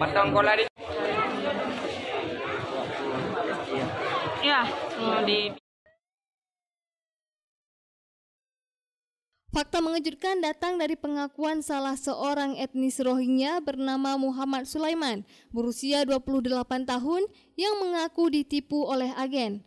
potong kola di ya mau di Fakta mengejutkan datang dari pengakuan salah seorang etnis Rohingya bernama Muhammad Sulaiman, berusia 28 tahun, yang mengaku ditipu oleh agen.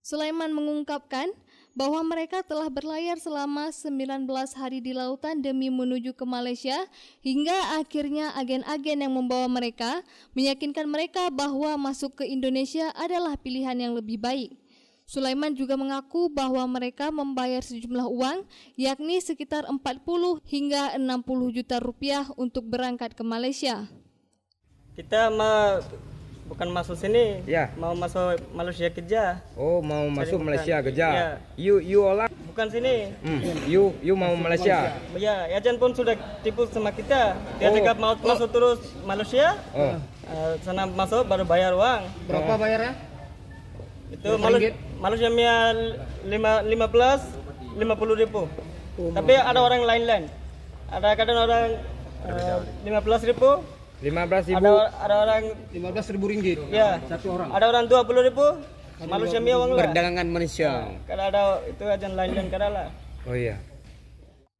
Sulaiman mengungkapkan, bahwa mereka telah berlayar selama 19 hari di lautan demi menuju ke Malaysia hingga akhirnya agen-agen yang membawa mereka meyakinkan mereka bahwa masuk ke Indonesia adalah pilihan yang lebih baik. Sulaiman juga mengaku bahwa mereka membayar sejumlah uang, yakni sekitar 40 hingga 60 juta rupiah untuk berangkat ke Malaysia. Kita bukan masuk sini ya mau masuk Malaysia kerja oh mau Cari masuk bukan. Malaysia kerja ya. you you olah. bukan sini hmm. you you mau Malaysia. Malaysia ya Yajan pun sudah tipu sama kita dia oh. mau oh. masuk terus Malaysia oh. uh, sana masuk baru bayar uang berapa oh. bayarnya itu Malaysia Malaysia lima lima belas lima puluh ribu oh, tapi ada orang lain lain ada kadang orang eh, lima belas ribu belas ribu. Ada, ada orang belas ribu ringgit. Ya. Satu orang. Ada orang dua puluh ribu. malu mia uang lah. Perdagangan karena ada itu aja lain dan kada lah. Oh iya.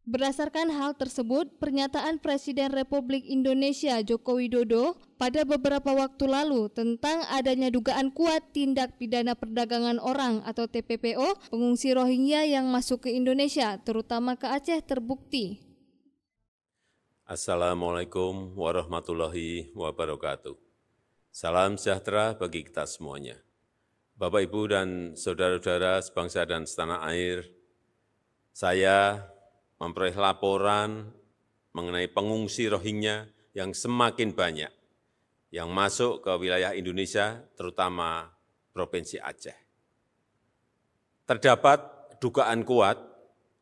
Berdasarkan hal tersebut, pernyataan Presiden Republik Indonesia Joko Widodo pada beberapa waktu lalu tentang adanya dugaan kuat tindak pidana perdagangan orang atau TPPO pengungsi Rohingya yang masuk ke Indonesia, terutama ke Aceh, terbukti. Assalamualaikum warahmatullahi wabarakatuh. Salam sejahtera bagi kita semuanya. Bapak, Ibu, dan saudara-saudara sebangsa dan setanah air, saya memperoleh laporan mengenai pengungsi Rohingya yang semakin banyak yang masuk ke wilayah Indonesia, terutama Provinsi Aceh. Terdapat dugaan kuat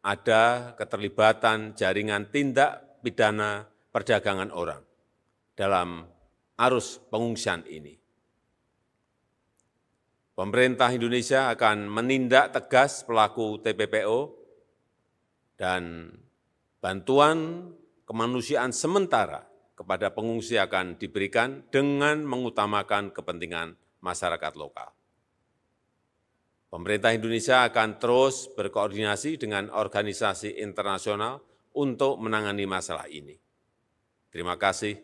ada keterlibatan jaringan tindak pidana perdagangan orang dalam arus pengungsian ini. Pemerintah Indonesia akan menindak tegas pelaku TPPO dan bantuan kemanusiaan sementara kepada pengungsi akan diberikan dengan mengutamakan kepentingan masyarakat lokal. Pemerintah Indonesia akan terus berkoordinasi dengan organisasi internasional untuk menangani masalah ini. Terima kasih.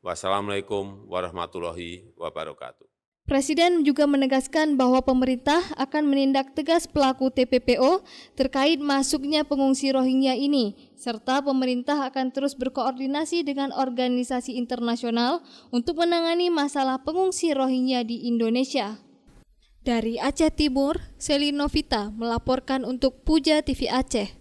Wassalamualaikum warahmatullahi wabarakatuh. Presiden juga menegaskan bahwa pemerintah akan menindak tegas pelaku TPPO terkait masuknya pengungsi Rohingya ini, serta pemerintah akan terus berkoordinasi dengan organisasi internasional untuk menangani masalah pengungsi Rohingya di Indonesia. Dari Aceh Timur, Selinovita melaporkan untuk Puja TV Aceh.